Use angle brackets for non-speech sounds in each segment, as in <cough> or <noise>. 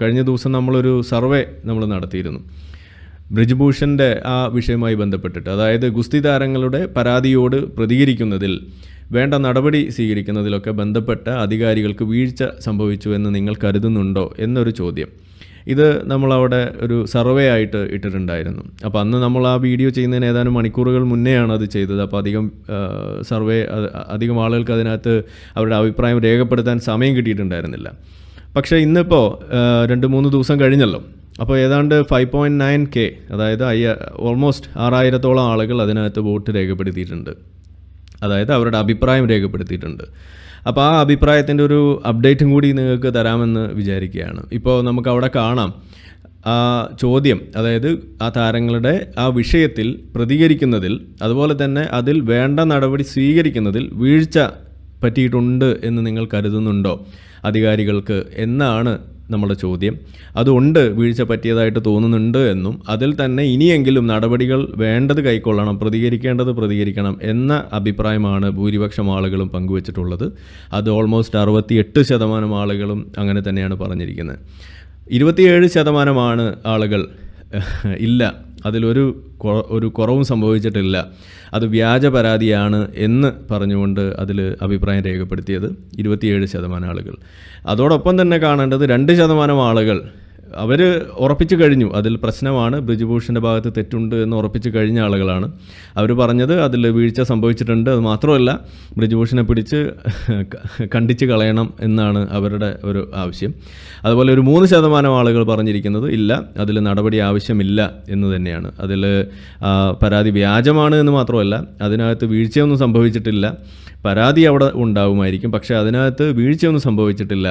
കഴിഞ്ഞ ദിവസം നമ്മളൊരു സർവേ നമ്മൾ നടത്തിയിരുന്നു ബ്രിജ്ഭൂഷൻ്റെ ആ വിഷയവുമായി ബന്ധപ്പെട്ടിട്ട് അതായത് ഗുസ്തി താരങ്ങളുടെ പരാതിയോട് പ്രതികരിക്കുന്നതിൽ വേണ്ട നടപടി സ്വീകരിക്കുന്നതിലൊക്കെ ബന്ധപ്പെട്ട അധികാരികൾക്ക് വീഴ്ച സംഭവിച്ചു എന്ന് നിങ്ങൾ കരുതുന്നുണ്ടോ എന്നൊരു ചോദ്യം ഇത് നമ്മളവിടെ ഒരു സർവേ ആയിട്ട് ഇട്ടിട്ടുണ്ടായിരുന്നു അപ്പോൾ അന്ന് നമ്മൾ ആ വീഡിയോ ചെയ്യുന്നതിന് ഏതാനും മണിക്കൂറുകൾ മുന്നെയാണ് അത് ചെയ്തത് അപ്പോൾ അധികം സർവേ അധികം ആളുകൾക്ക് അതിനകത്ത് അവരുടെ അഭിപ്രായം രേഖപ്പെടുത്താൻ സമയം കിട്ടിയിട്ടുണ്ടായിരുന്നില്ല പക്ഷേ ഇന്നിപ്പോൾ രണ്ട് മൂന്ന് ദിവസം കഴിഞ്ഞല്ലോ അപ്പോൾ ഏതാണ്ട് ഫൈവ് പോയിൻറ്റ് നയൻ കെ അതായത് അയ്യ ഓൾമോസ്റ്റ് ആറായിരത്തോളം ആളുകൾ അതിനകത്ത് വോട്ട് രേഖപ്പെടുത്തിയിട്ടുണ്ട് അതായത് അവരുടെ അഭിപ്രായം രേഖപ്പെടുത്തിയിട്ടുണ്ട് അപ്പോൾ ആ അഭിപ്രായത്തിൻ്റെ ഒരു അപ്ഡേറ്റും കൂടി നിങ്ങൾക്ക് തരാമെന്ന് വിചാരിക്കുകയാണ് ഇപ്പോൾ നമുക്ക് അവിടെ കാണാം ആ ചോദ്യം അതായത് ആ താരങ്ങളുടെ ആ വിഷയത്തിൽ പ്രതികരിക്കുന്നതിൽ അതുപോലെ തന്നെ അതിൽ വേണ്ട നടപടി സ്വീകരിക്കുന്നതിൽ വീഴ്ച പറ്റിയിട്ടുണ്ട് എന്ന് നിങ്ങൾ കരുതുന്നുണ്ടോ അധികാരികൾക്ക് എന്നാണ് നമ്മുടെ ചോദ്യം അതുകൊണ്ട് വീഴ്ച പറ്റിയതായിട്ട് തോന്നുന്നുണ്ട് എന്നും അതിൽ തന്നെ ഇനിയെങ്കിലും നടപടികൾ വേണ്ടത് കൈക്കൊള്ളണം പ്രതികരിക്കേണ്ടത് പ്രതികരിക്കണം എന്ന അഭിപ്രായമാണ് ഭൂരിപക്ഷം ആളുകളും പങ്കുവച്ചിട്ടുള്ളത് അത് ഓൾമോസ്റ്റ് അറുപത്തിയെട്ട് ശതമാനം ആളുകളും അങ്ങനെ തന്നെയാണ് പറഞ്ഞിരിക്കുന്നത് ഇരുപത്തിയേഴ് ശതമാനമാണ് ആളുകൾ ഇല്ല അതിലൊരു ഒരു കുറവും സംഭവിച്ചിട്ടില്ല അത് വ്യാജ പരാതിയാണ് എന്ന് പറഞ്ഞുകൊണ്ട് അതിൽ അഭിപ്രായം രേഖപ്പെടുത്തിയത് ഇരുപത്തിയേഴ് ശതമാനം ആളുകൾ അതോടൊപ്പം തന്നെ കാണേണ്ടത് രണ്ട് ശതമാനം ആളുകൾ അവർ ഉറപ്പിച്ചു കഴിഞ്ഞു അതിൽ പ്രശ്നമാണ് ബ്രിജുഭൂഷൻ്റെ ഭാഗത്ത് തെറ്റുണ്ട് എന്ന് ഉറപ്പിച്ചു കഴിഞ്ഞ ആളുകളാണ് അവർ പറഞ്ഞത് അതിൽ വീഴ്ച സംഭവിച്ചിട്ടുണ്ട് അത് മാത്രമല്ല ബ്രിജുഭൂഷനെ പിടിച്ച് കണ്ടിച്ച് കളയണം എന്നാണ് അവരുടെ ഒരു ആവശ്യം അതുപോലെ ഒരു മൂന്ന് ശതമാനം ആളുകൾ പറഞ്ഞിരിക്കുന്നത് ഇല്ല അതിൽ നടപടി ആവശ്യമില്ല എന്ന് തന്നെയാണ് അതിൽ പരാതി വ്യാജമാണ് എന്ന് മാത്രമല്ല അതിനകത്ത് വീഴ്ചയൊന്നും സംഭവിച്ചിട്ടില്ല പരാതി അവിടെ ഉണ്ടാവുമായിരിക്കും പക്ഷെ അതിനകത്ത് വീഴ്ചയൊന്നും സംഭവിച്ചിട്ടില്ല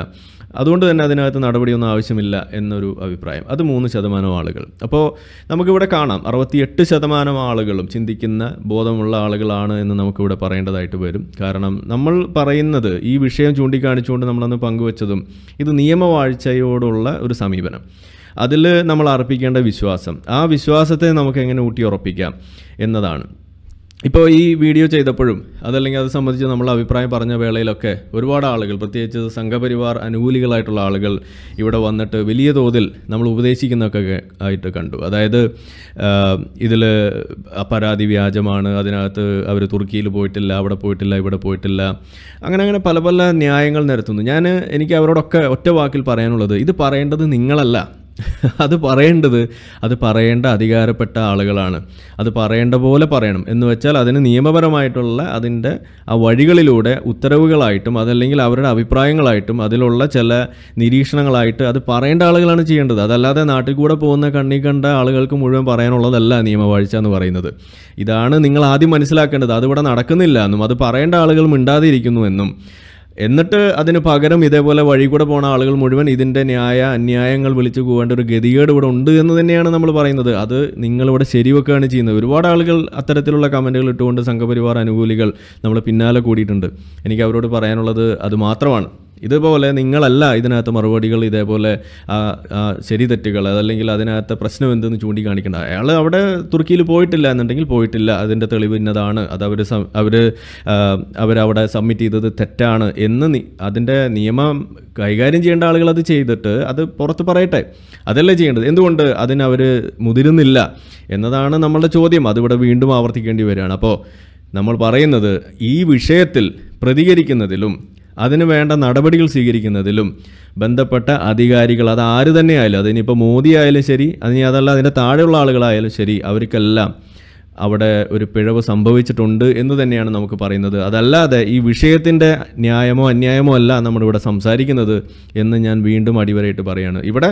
അതുകൊണ്ട് തന്നെ അതിനകത്ത് നടപടിയൊന്നും ആവശ്യമില്ല എന്നൊരു അഭിപ്രായം അത് മൂന്ന് ശതമാനം ആളുകൾ അപ്പോൾ നമുക്കിവിടെ കാണാം അറുപത്തിയെട്ട് ശതമാനം ആളുകളും ചിന്തിക്കുന്ന ബോധമുള്ള ആളുകളാണ് എന്ന് നമുക്കിവിടെ പറയേണ്ടതായിട്ട് വരും കാരണം നമ്മൾ പറയുന്നത് ഈ വിഷയം ചൂണ്ടിക്കാണിച്ചുകൊണ്ട് നമ്മളന്ന് പങ്കുവച്ചതും ഇത് നിയമവാഴ്ചയോടുള്ള ഒരു സമീപനം അതിൽ നമ്മൾ അർപ്പിക്കേണ്ട വിശ്വാസം ആ വിശ്വാസത്തെ നമുക്ക് എങ്ങനെ ഊട്ടിയുറപ്പിക്കാം എന്നതാണ് ഇപ്പോൾ ഈ വീഡിയോ ചെയ്തപ്പോഴും അതല്ലെങ്കിൽ അത് സംബന്ധിച്ച് നമ്മൾ അഭിപ്രായം പറഞ്ഞ വേളയിലൊക്കെ ഒരുപാട് ആളുകൾ പ്രത്യേകിച്ച് സംഘപരിവാർ അനുകൂലികളായിട്ടുള്ള ആളുകൾ ഇവിടെ വന്നിട്ട് വലിയ തോതിൽ നമ്മൾ ഉപദേശിക്കുന്നൊക്കെ ആയിട്ട് കണ്ടു അതായത് ഇതിൽ അപരാധി വ്യാജമാണ് അതിനകത്ത് അവർ തുർക്കിയിൽ പോയിട്ടില്ല അവിടെ പോയിട്ടില്ല ഇവിടെ പോയിട്ടില്ല അങ്ങനെ അങ്ങനെ പല പല ന്യായങ്ങൾ നിരത്തുന്നു ഞാൻ എനിക്ക് അവരോടൊക്കെ ഒറ്റ വാക്കിൽ പറയാനുള്ളത് ഇത് പറയേണ്ടത് നിങ്ങളല്ല <laughs> അത് പറയേണ്ടത് അത് പറയേണ്ട അധികാരപ്പെട്ട ആളുകളാണ് അത് പറയേണ്ട പോലെ പറയണം എന്ന് വെച്ചാൽ അതിന് നിയമപരമായിട്ടുള്ള അതിൻ്റെ ആ വഴികളിലൂടെ ഉത്തരവുകളായിട്ടും അതല്ലെങ്കിൽ അവരുടെ അഭിപ്രായങ്ങളായിട്ടും അതിലുള്ള ചില നിരീക്ഷണങ്ങളായിട്ട് അത് പറയേണ്ട ആളുകളാണ് ചെയ്യേണ്ടത് അതല്ലാതെ നാട്ടിൽ കൂടെ പോകുന്ന കണ്ണി കണ്ട ആളുകൾക്ക് മുഴുവൻ പറയാനുള്ളതല്ല നിയമവാഴ്ച എന്ന് പറയുന്നത് ഇതാണ് നിങ്ങൾ ആദ്യം മനസ്സിലാക്കേണ്ടത് അതിവിടെ നടക്കുന്നില്ല എന്നും അത് പറയേണ്ട ആളുകൾ മിണ്ടാതിരിക്കുന്നു എന്നും എന്നിട്ട് അതിന് പകരം ഇതേപോലെ വഴി കൂടെ പോണ ആളുകൾ മുഴുവൻ ഇതിൻ്റെ ന്യായ അന്യായങ്ങൾ വിളിച്ചു പോകേണ്ട ഒരു ഗതികേട് ഇവിടെ ഉണ്ട് എന്ന് തന്നെയാണ് നമ്മൾ പറയുന്നത് അത് നിങ്ങളിവിടെ ശരിവെക്കുകയാണ് ചെയ്യുന്നത് ഒരുപാട് ആളുകൾ അത്തരത്തിലുള്ള കമൻറ്റുകൾ ഇട്ടുകൊണ്ട് സംഘപരിവാർ അനുകൂലികൾ നമ്മൾ പിന്നാലെ കൂടിയിട്ടുണ്ട് എനിക്ക് അവരോട് പറയാനുള്ളത് അത് മാത്രമാണ് ഇതുപോലെ നിങ്ങളല്ല ഇതിനകത്ത് മറുപടികൾ ഇതേപോലെ ശരി തെറ്റുകൾ അതല്ലെങ്കിൽ അതിനകത്ത് പ്രശ്നം എന്തെന്ന് ചൂണ്ടിക്കാണിക്കേണ്ട അയാൾ അവിടെ തുർക്കിയിൽ പോയിട്ടില്ല എന്നുണ്ടെങ്കിൽ പോയിട്ടില്ല അതിൻ്റെ തെളിവ് ഇന്നതാണ് അത് അവർ അവർ അവരവിടെ സബ്മിറ്റ് ചെയ്തത് തെറ്റാണ് എന്ന് അതിൻ്റെ നിയമം കൈകാര്യം ചെയ്യേണ്ട ആളുകൾ അത് ചെയ്തിട്ട് അത് പുറത്ത് പറയട്ടെ അതല്ലേ ചെയ്യേണ്ടത് എന്തുകൊണ്ട് അതിനവർ മുതിരുന്നില്ല എന്നതാണ് നമ്മളുടെ ചോദ്യം അതിവിടെ വീണ്ടും ആവർത്തിക്കേണ്ടി വരികയാണ് അപ്പോൾ നമ്മൾ പറയുന്നത് ഈ വിഷയത്തിൽ പ്രതികരിക്കുന്നതിലും അതിന് വേണ്ട നടപടികൾ സ്വീകരിക്കുന്നതിലും ബന്ധപ്പെട്ട അധികാരികൾ അത് ആര് തന്നെയായാലും അതിനിപ്പോൾ മോദി ആയാലും ശരി അതിനി അതല്ല അതിൻ്റെ താഴെയുള്ള ആളുകളായാലും ശരി അവർക്കെല്ലാം അവിടെ ഒരു പിഴവ് സംഭവിച്ചിട്ടുണ്ട് എന്ന് തന്നെയാണ് നമുക്ക് പറയുന്നത് അതല്ലാതെ ഈ വിഷയത്തിൻ്റെ ന്യായമോ അന്യായമോ അല്ല നമ്മളിവിടെ സംസാരിക്കുന്നത് എന്ന് ഞാൻ വീണ്ടും അടിവരയിട്ട് പറയുകയാണ് ഇവിടെ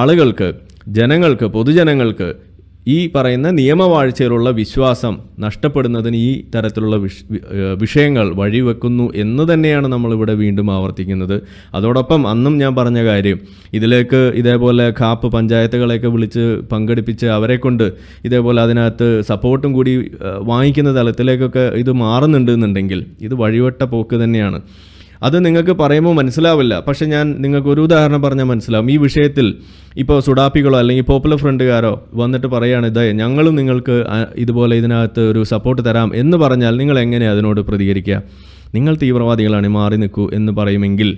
ആളുകൾക്ക് ജനങ്ങൾക്ക് പൊതുജനങ്ങൾക്ക് ഈ പറയുന്ന നിയമവാഴ്ചയിലുള്ള വിശ്വാസം നഷ്ടപ്പെടുന്നതിന് ഈ തരത്തിലുള്ള വിഷയങ്ങൾ വഴിവെക്കുന്നു എന്ന് തന്നെയാണ് നമ്മളിവിടെ വീണ്ടും ആവർത്തിക്കുന്നത് അതോടൊപ്പം അന്നും ഞാൻ പറഞ്ഞ കാര്യം ഇതിലേക്ക് ഇതേപോലെ ഖാപ്പ് പഞ്ചായത്തുകളെയൊക്കെ വിളിച്ച് പങ്കെടുപ്പിച്ച് അവരെ കൊണ്ട് ഇതേപോലെ അതിനകത്ത് സപ്പോർട്ടും കൂടി വാങ്ങിക്കുന്ന തലത്തിലേക്കൊക്കെ ഇത് മാറുന്നുണ്ട് എന്നുണ്ടെങ്കിൽ ഇത് വഴിവെട്ട പോക്ക് തന്നെയാണ് അത് നിങ്ങൾക്ക് പറയുമ്പോൾ മനസ്സിലാവില്ല പക്ഷേ ഞാൻ നിങ്ങൾക്ക് ഒരു ഉദാഹരണം പറഞ്ഞാൽ മനസ്സിലാവും ഈ വിഷയത്തിൽ ഇപ്പോൾ സുഡാപ്പികളോ അല്ലെങ്കിൽ പോപ്പുലർ ഫ്രണ്ടുകാരോ വന്നിട്ട് പറയുകയാണ് ഇതായി ഞങ്ങളും നിങ്ങൾക്ക് ഇതുപോലെ ഇതിനകത്ത് ഒരു സപ്പോർട്ട് തരാം എന്ന് പറഞ്ഞാൽ നിങ്ങൾ എങ്ങനെ അതിനോട് പ്രതികരിക്കുക നിങ്ങൾ തീവ്രവാദികളാണ് മാറി നിൽക്കൂ എന്ന് പറയുമെങ്കിൽ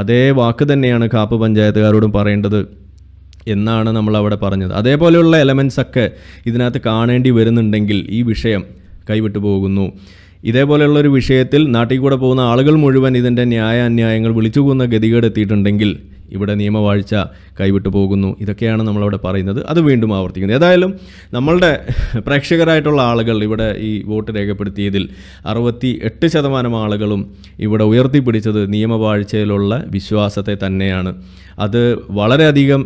അതേ വാക്ക് തന്നെയാണ് കാപ്പ് പഞ്ചായത്തുകാരോടും പറയേണ്ടത് എന്നാണ് നമ്മൾ അവിടെ പറഞ്ഞത് അതേപോലെയുള്ള എലമെൻസ് ഒക്കെ ഇതിനകത്ത് കാണേണ്ടി വരുന്നുണ്ടെങ്കിൽ ഈ വിഷയം കൈവിട്ടു പോകുന്നു ഇതേപോലെയുള്ള ഒരു വിഷയത്തിൽ നാട്ടിൽ കൂടെ പോകുന്ന ആളുകൾ മുഴുവൻ ഇതിൻ്റെ ന്യായ അന്യായങ്ങൾ വിളിച്ചുകൂന്ന ഗതികേടെത്തിയിട്ടുണ്ടെങ്കിൽ ഇവിടെ നിയമവാഴ്ച കൈവിട്ടു പോകുന്നു ഇതൊക്കെയാണ് നമ്മളവിടെ പറയുന്നത് അത് വീണ്ടും ആവർത്തിക്കുന്നത് ഏതായാലും നമ്മളുടെ പ്രേക്ഷകരായിട്ടുള്ള ആളുകൾ ഇവിടെ ഈ വോട്ട് രേഖപ്പെടുത്തിയതിൽ അറുപത്തി എട്ട് ശതമാനം ആളുകളും ഇവിടെ ഉയർത്തിപ്പിടിച്ചത് നിയമവാഴ്ചയിലുള്ള വിശ്വാസത്തെ തന്നെയാണ് അത് വളരെയധികം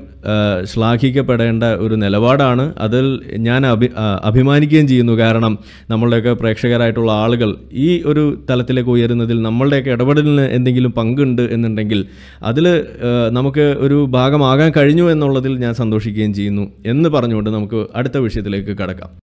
ശ്ലാഘിക്കപ്പെടേണ്ട ഒരു നിലപാടാണ് അതിൽ ഞാൻ അഭി അഭിമാനിക്കുകയും ചെയ്യുന്നു കാരണം നമ്മളുടെയൊക്കെ പ്രേക്ഷകരായിട്ടുള്ള ആളുകൾ ഈ ഒരു തലത്തിലേക്ക് ഉയരുന്നതിൽ നമ്മളുടെയൊക്കെ ഇടപെടലിന് എന്തെങ്കിലും പങ്കുണ്ട് എന്നുണ്ടെങ്കിൽ അതിൽ നമുക്ക് ഒരു ഭാഗമാകാൻ കഴിഞ്ഞു എന്നുള്ളതിൽ ഞാൻ സന്തോഷിക്കുകയും ചെയ്യുന്നു എന്ന് പറഞ്ഞുകൊണ്ട് നമുക്ക് അടുത്ത വിഷയത്തിലേക്ക് കടക്കാം